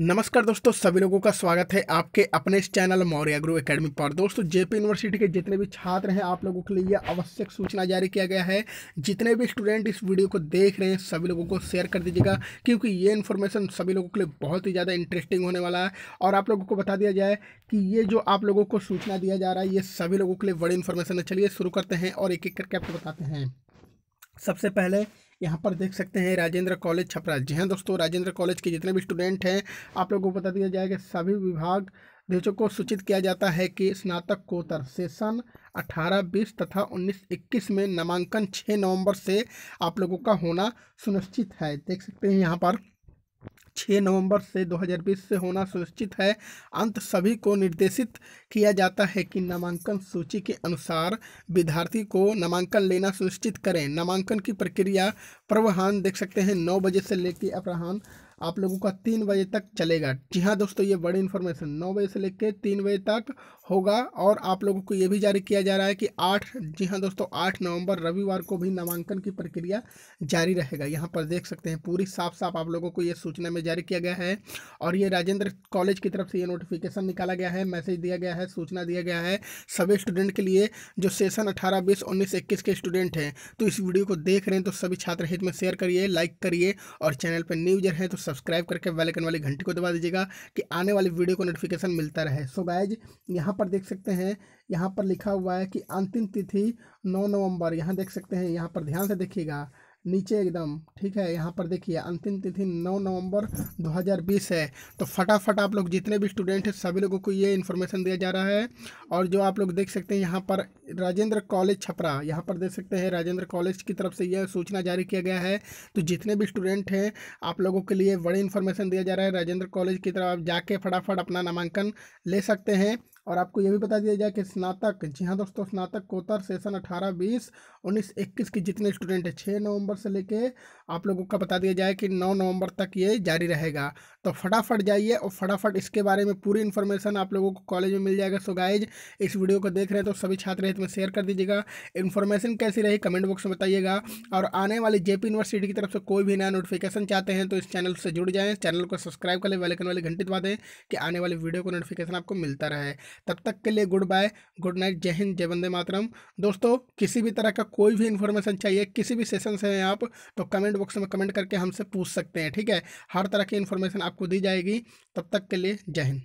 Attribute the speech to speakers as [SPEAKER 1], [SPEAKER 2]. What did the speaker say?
[SPEAKER 1] नमस्कार दोस्तों सभी लोगों का स्वागत है आपके अपने इस चैनल मौर्य गुरु एकेडमी पर दोस्तों जेपी यूनिवर्सिटी के जितने भी छात्र हैं आप लोगों के लिए आवश्यक सूचना जारी किया गया है जितने भी स्टूडेंट इस वीडियो को देख रहे हैं सभी लोगों को शेयर कर दीजिएगा क्योंकि ये इन्फॉर्मेशन सभी लोगों के लिए बहुत ही ज़्यादा इंटरेस्टिंग होने वाला है और आप लोगों को बता दिया जाए कि ये जो आप लोगों को सूचना दिया जा रहा है ये सभी लोगों के लिए बड़ी इन्फॉर्मेशन है चलिए शुरू करते हैं और एक एक करके आपको बताते हैं सबसे पहले यहाँ पर देख सकते हैं राजेंद्र कॉलेज छपरा जी हाँ दोस्तों राजेंद्र कॉलेज के जितने भी स्टूडेंट हैं आप लोगों को बता दिया जाएगा सभी विभाग देशों को सूचित किया जाता है कि स्नातकोत्तर सेशन 18, 20 तथा 19, 21 में नामांकन 6 नवंबर से आप लोगों का होना सुनिश्चित है देख सकते हैं यहाँ पर 6 नवंबर से 2020 से होना सुनिश्चित है अंत सभी को निर्देशित किया जाता है कि नामांकन सूची के अनुसार विद्यार्थी को नामांकन लेना सुनिश्चित करें नामांकन की प्रक्रिया प्रवहान देख सकते हैं नौ बजे से लेकर अपराहन आप लोगों का तीन बजे तक चलेगा जी हाँ दोस्तों ये बड़ी इन्फॉर्मेशन नौ बजे से लेकर तीन बजे तक होगा और आप लोगों को ये भी जारी किया जा रहा है कि आठ जी हाँ दोस्तों आठ नवंबर रविवार को भी नामांकन की प्रक्रिया जारी रहेगा यहाँ पर देख सकते हैं पूरी साफ साफ आप लोगों को ये सूचना में जारी किया गया है और ये राजेंद्र कॉलेज की तरफ से ये नोटिफिकेशन निकाला गया है मैसेज दिया गया है सूचना दिया गया है सभी स्टूडेंट के लिए जो सेशन अठारह बीस उन्नीस इक्कीस के स्टूडेंट हैं तो इस वीडियो को देख रहे हैं तो सभी छात्र हित में शेयर करिए लाइक करिए और चैनल पर न्यूजर हैं तो सब्सक्राइब करके वेलकन वाली घंटी को दबा दीजिएगा कि आने वाली वीडियो को नोटिफिकेशन मिलता रहे सो गाइज यहाँ पर देख सकते हैं यहाँ पर लिखा हुआ है कि अंतिम तिथि 9 नवंबर यहाँ देख सकते हैं यहाँ पर ध्यान से देखिएगा नीचे एकदम ठीक है यहाँ पर देखिए अंतिम तिथि 9 नवंबर 2020 है तो फटाफट आप लोग जितने भी स्टूडेंट हैं सभी लोगों को ये इन्फॉर्मेशन दिया जा रहा है और जो आप लोग देख सकते हैं यहाँ पर राजेंद्र कॉलेज छपरा यहाँ पर देख सकते हैं राजेंद्र कॉलेज की तरफ से यह सूचना जारी किया गया है तो जितने भी स्टूडेंट हैं आप लोगों के लिए बड़ी इन्फॉर्मेशन दिया जा रहा है राजेंद्र कॉलेज की तरफ आप जाके फटाफट अपना नामांकन ले सकते हैं और आपको ये भी बता दिया जाए कि स्नातक जी हाँ दोस्तों स्नातक कोतर सेशन अठारह बीस उन्नीस इक्कीस के जितने स्टूडेंट हैं छः नवंबर से लेके आप लोगों का बता दिया जाए कि नौ नवंबर तक ये जारी रहेगा तो फटाफट जाइए और फटाफट इसके बारे में पूरी इन्फॉर्मेशन आप लोगों को कॉलेज में मिल जाएगा सो गाइज इस वीडियो को देख रहे हैं तो सभी छात्र हित में शेयर कर दीजिएगा इन्फॉर्मेशन कैसी रही कमेंट बॉक्स में बताइएगा और आने वाली जेपी यूनिवर्सिटी की तरफ से कोई भी नया नोटिफिकेशन चाहते हैं तो इस चैनल से जुड़ जाएँ चैनल को सब्सक्राइब कर लें वेलकन वाली घंटी दबा दें कि आने वाली वीडियो को नोटिफिकेशन आपको मिलता रहे तब तक के लिए गुड बाय गुड नाइट जय हिंद जय वंदे मातरम दोस्तों किसी भी तरह का कोई भी इन्फॉर्मेशन चाहिए किसी भी सेशन से हैं आप तो कमेंट बॉक्स में कमेंट करके हमसे पूछ सकते हैं ठीक है हर तरह की इन्फॉर्मेशन आपको दी जाएगी तब तक के लिए जय हिंद